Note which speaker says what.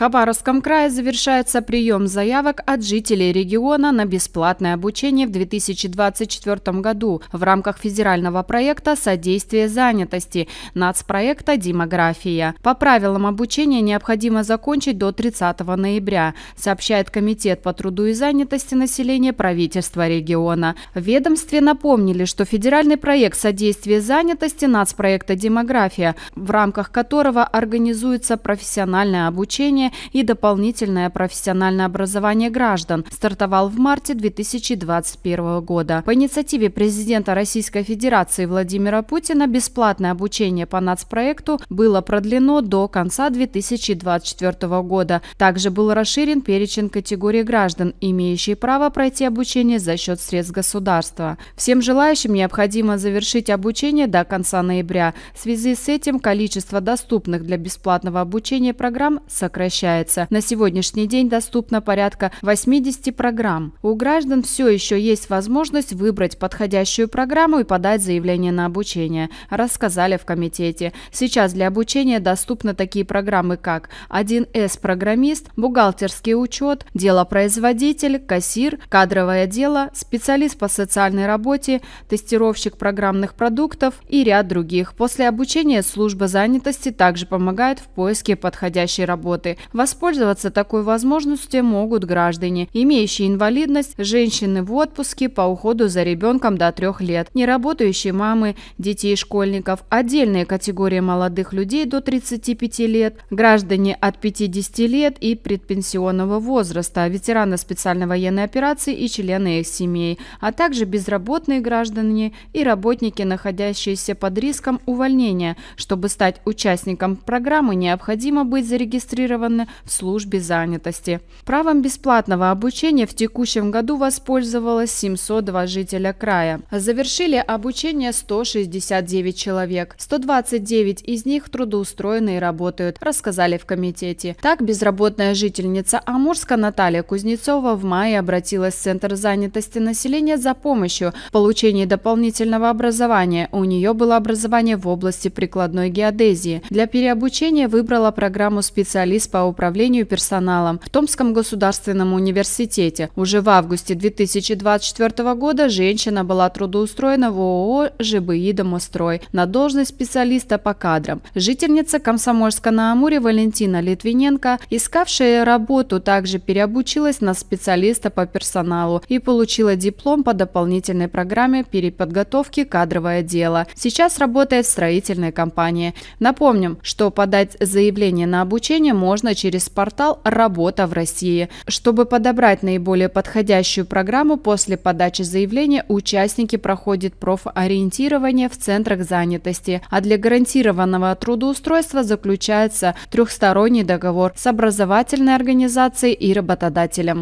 Speaker 1: Хабаровском крае завершается прием заявок от жителей региона на бесплатное обучение в 2024 году в рамках федерального проекта «Содействие занятости» нацпроекта «Демография». По правилам обучения необходимо закончить до 30 ноября, сообщает Комитет по труду и занятости населения правительства региона. В ведомстве напомнили, что федеральный проект «Содействие занятости» нацпроекта «Демография», в рамках которого организуется профессиональное обучение и дополнительное профессиональное образование граждан, стартовал в марте 2021 года. По инициативе президента Российской Федерации Владимира Путина бесплатное обучение по нацпроекту было продлено до конца 2024 года. Также был расширен перечень категорий граждан, имеющих право пройти обучение за счет средств государства. Всем желающим необходимо завершить обучение до конца ноября. В связи с этим количество доступных для бесплатного обучения программ сокращается сокращается. На сегодняшний день доступно порядка 80 программ. У граждан все еще есть возможность выбрать подходящую программу и подать заявление на обучение, рассказали в комитете. Сейчас для обучения доступны такие программы, как 1С-программист, бухгалтерский учет, делопроизводитель, кассир, кадровое дело, специалист по социальной работе, тестировщик программных продуктов и ряд других. После обучения служба занятости также помогает в поиске подходящей работы. Воспользоваться такой возможностью могут граждане, имеющие инвалидность, женщины в отпуске по уходу за ребенком до трех лет, неработающие мамы, детей школьников, отдельная категория молодых людей до 35 лет, граждане от 50 лет и предпенсионного возраста, ветераны специальной военной операции и члены их семей, а также безработные граждане и работники, находящиеся под риском увольнения. Чтобы стать участником программы, необходимо быть зарегистрированным страны в службе занятости. Правом бесплатного обучения в текущем году воспользовалось 702 жителя края. Завершили обучение 169 человек. 129 из них трудоустроены и работают, рассказали в комитете. Так, безработная жительница Амурска Наталья Кузнецова в мае обратилась в Центр занятости населения за помощью в получении дополнительного образования. У нее было образование в области прикладной геодезии. Для переобучения выбрала программу специалист по по управлению персоналом в Томском государственном университете. Уже в августе 2024 года женщина была трудоустроена в ООО «ЖБИ Домострой» на должность специалиста по кадрам. Жительница Комсомольска-на-Амуре Валентина Литвиненко, искавшая работу, также переобучилась на специалиста по персоналу и получила диплом по дополнительной программе переподготовки «Кадровое дело». Сейчас работает в строительной компании. Напомним, что подать заявление на обучение можно доступна через портал «Работа в России». Чтобы подобрать наиболее подходящую программу после подачи заявления, участники проходят профориентирование в центрах занятости, а для гарантированного трудоустройства заключается трехсторонний договор с образовательной организацией и работодателем.